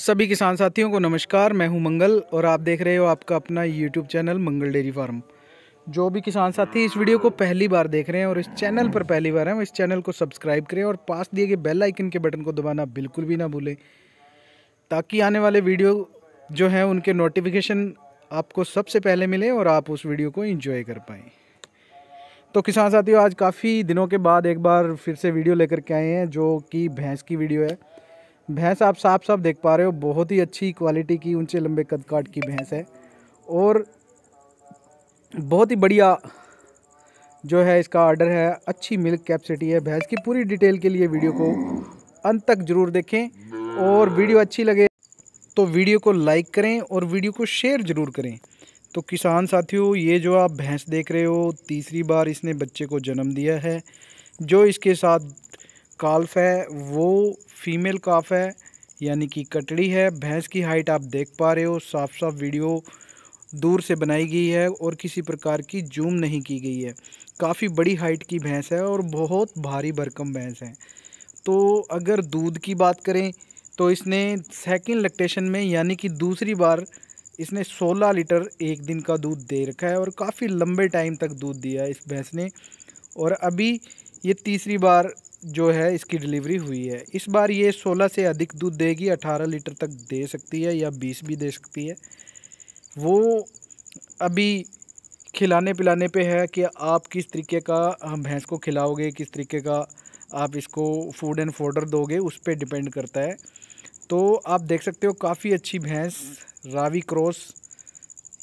सभी किसान साथियों को नमस्कार मैं हूं मंगल और आप देख रहे हो आपका अपना YouTube channel Mangal dairy farm जो भी किसान साथी इस वीडियो को पहली बार देख रहे हैं और इस चैनल पर पहली बार हैं इस चैनल को सब्सक्राइब करें और पास दिए गए बेल आइकन के बटन को दबाना बिल्कुल भी ना भूलें ताकि आने वाले वीडियो जो हैं उनके नोटिफिकेशन आपको सबसे पहले मिले और आप उस वीडियो को इंजॉय कर पाएँ तो किसान साथियों आज काफ़ी दिनों के बाद एक बार फिर से वीडियो लेकर के आए हैं जो कि भैंस की वीडियो है भैंस आप साफ साफ देख पा रहे हो बहुत ही अच्छी क्वालिटी की ऊंचे लंबे कद काट की भैंस है और बहुत ही बढ़िया जो है इसका ऑर्डर है अच्छी मिल्क कैपेसिटी है भैंस की पूरी डिटेल के लिए वीडियो को अंत तक ज़रूर देखें और वीडियो अच्छी लगे तो वीडियो को लाइक करें और वीडियो को शेयर ज़रूर करें तो किसान साथियों ये जो आप भैंस देख रहे हो तीसरी बार इसने बच्चे को जन्म दिया है जो इसके साथ काल्फ है वो फीमेल काफ है यानी कि कटड़ी है भैंस की हाइट आप देख पा रहे हो साफ साफ वीडियो दूर से बनाई गई है और किसी प्रकार की जूम नहीं की गई है काफ़ी बड़ी हाइट की भैंस है और बहुत भारी भरकम भैंस है तो अगर दूध की बात करें तो इसने सेकेंड लक्टेशन में यानी कि दूसरी बार इसने 16 लीटर एक दिन का दूध दे रखा है और काफ़ी लंबे टाइम तक दूध दिया है इस भैंस ने और अभी ये तीसरी बार जो है इसकी डिलीवरी हुई है इस बार ये 16 से अधिक दूध देगी 18 लीटर तक दे सकती है या 20 भी दे सकती है वो अभी खिलाने पिलाने पे है कि आप किस तरीके का भैंस को खिलाओगे किस तरीके का आप इसको फूड एंड फोडर दोगे उस पर डिपेंड करता है तो आप देख सकते हो काफ़ी अच्छी भैंस रावी क्रॉस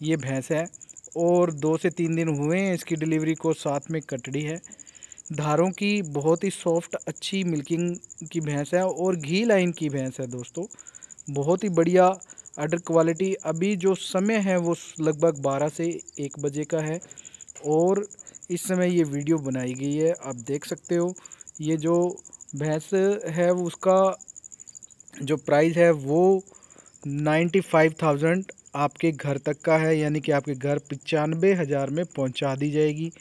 ये भैंस है और दो से तीन दिन हुए हैं इसकी डिलीवरी को साथ में कटड़ी है धारों की बहुत ही सॉफ्ट अच्छी मिल्किंग की भैंस है और घी लाइन की भैंस है दोस्तों बहुत ही बढ़िया अडर क्वालिटी अभी जो समय है वो लगभग 12 से 1 बजे का है और इस समय ये वीडियो बनाई गई है आप देख सकते हो ये जो भैंस है उसका जो प्राइस है वो नाइन्टी फाइव थाउजेंड आपके घर तक का है यानी कि आपके घर पचानवे हज़ार में पहुंचा दी जाएगी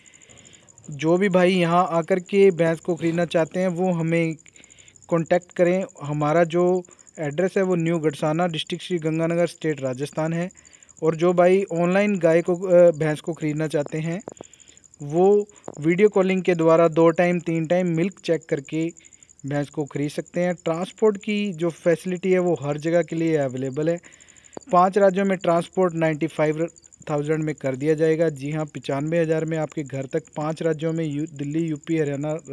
जो भी भाई यहाँ आकर के भैंस को ख़रीदना चाहते हैं वो हमें कांटेक्ट करें हमारा जो एड्रेस है वो new Garhsana district Sri Ganganagar state Rajasthan है और जो भाई ऑनलाइन गाय को भैंस को ख़रीदना चाहते हैं वो वीडियो कॉलिंग के द्वारा दो टाइम तीन टाइम मिल्क चेक करके भैंस को ख़रीद सकते हैं ट्रांसपोर्ट की जो फैसिलिटी है वो हर जगह के लिए अवेलेबल है पांच राज्यों में ट्रांसपोर्ट 95 थाउजेंड में कर दिया जाएगा जी हाँ पचानवे हज़ार में आपके घर तक पांच राज्यों में यू दिल्ली यूपी हरियाणा